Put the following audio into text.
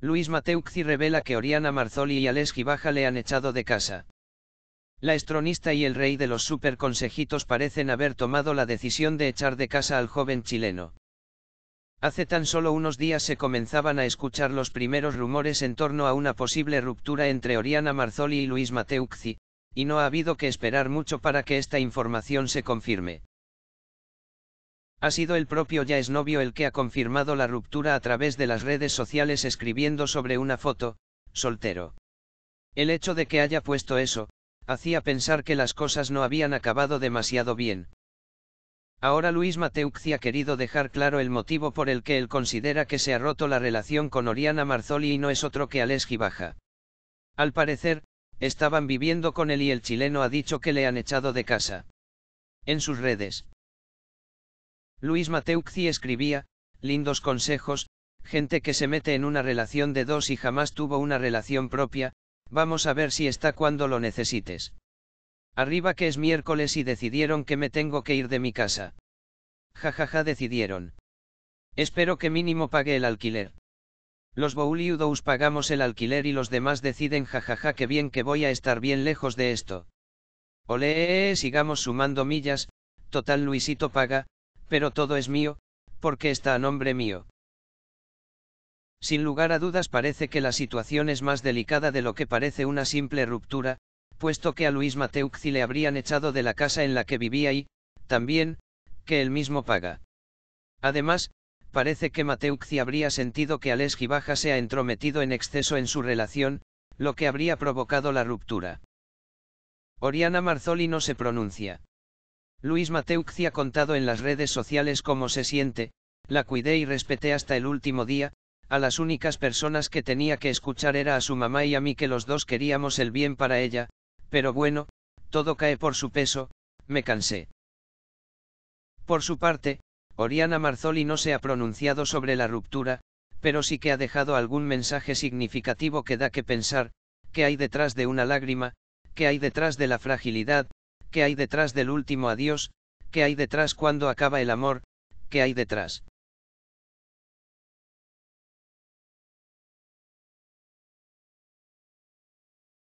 Luis Mateucci revela que Oriana Marzoli y Alessi Baja le han echado de casa. La estronista y el rey de los superconsejitos parecen haber tomado la decisión de echar de casa al joven chileno. Hace tan solo unos días se comenzaban a escuchar los primeros rumores en torno a una posible ruptura entre Oriana Marzoli y Luis Mateucci, y no ha habido que esperar mucho para que esta información se confirme. Ha sido el propio ya exnovio el que ha confirmado la ruptura a través de las redes sociales escribiendo sobre una foto, soltero. El hecho de que haya puesto eso, hacía pensar que las cosas no habían acabado demasiado bien. Ahora Luis Mateucci ha querido dejar claro el motivo por el que él considera que se ha roto la relación con Oriana Marzoli y no es otro que Alex Baja. Al parecer, estaban viviendo con él y el chileno ha dicho que le han echado de casa. En sus redes. Luis Mateucci escribía, lindos consejos, gente que se mete en una relación de dos y jamás tuvo una relación propia, vamos a ver si está cuando lo necesites. Arriba que es miércoles y decidieron que me tengo que ir de mi casa. Jajaja ja, ja, decidieron. Espero que mínimo pague el alquiler. Los Bouliudous pagamos el alquiler y los demás deciden jajaja ja, que bien que voy a estar bien lejos de esto. Ole, sigamos sumando millas, total Luisito paga, pero todo es mío, porque está a nombre mío. Sin lugar a dudas parece que la situación es más delicada de lo que parece una simple ruptura, puesto que a Luis Mateucci le habrían echado de la casa en la que vivía y, también, que él mismo paga. Además, parece que Mateuxi habría sentido que Alex Gibaja se ha entrometido en exceso en su relación, lo que habría provocado la ruptura. Oriana Marzoli no se pronuncia. Luis Mateucci ha contado en las redes sociales cómo se siente, la cuidé y respeté hasta el último día, a las únicas personas que tenía que escuchar era a su mamá y a mí que los dos queríamos el bien para ella, pero bueno, todo cae por su peso, me cansé. Por su parte, Oriana Marzoli no se ha pronunciado sobre la ruptura, pero sí que ha dejado algún mensaje significativo que da que pensar, que hay detrás de una lágrima, que hay detrás de la fragilidad, ¿Qué hay detrás del último adiós? ¿Qué hay detrás cuando acaba el amor? ¿Qué hay detrás?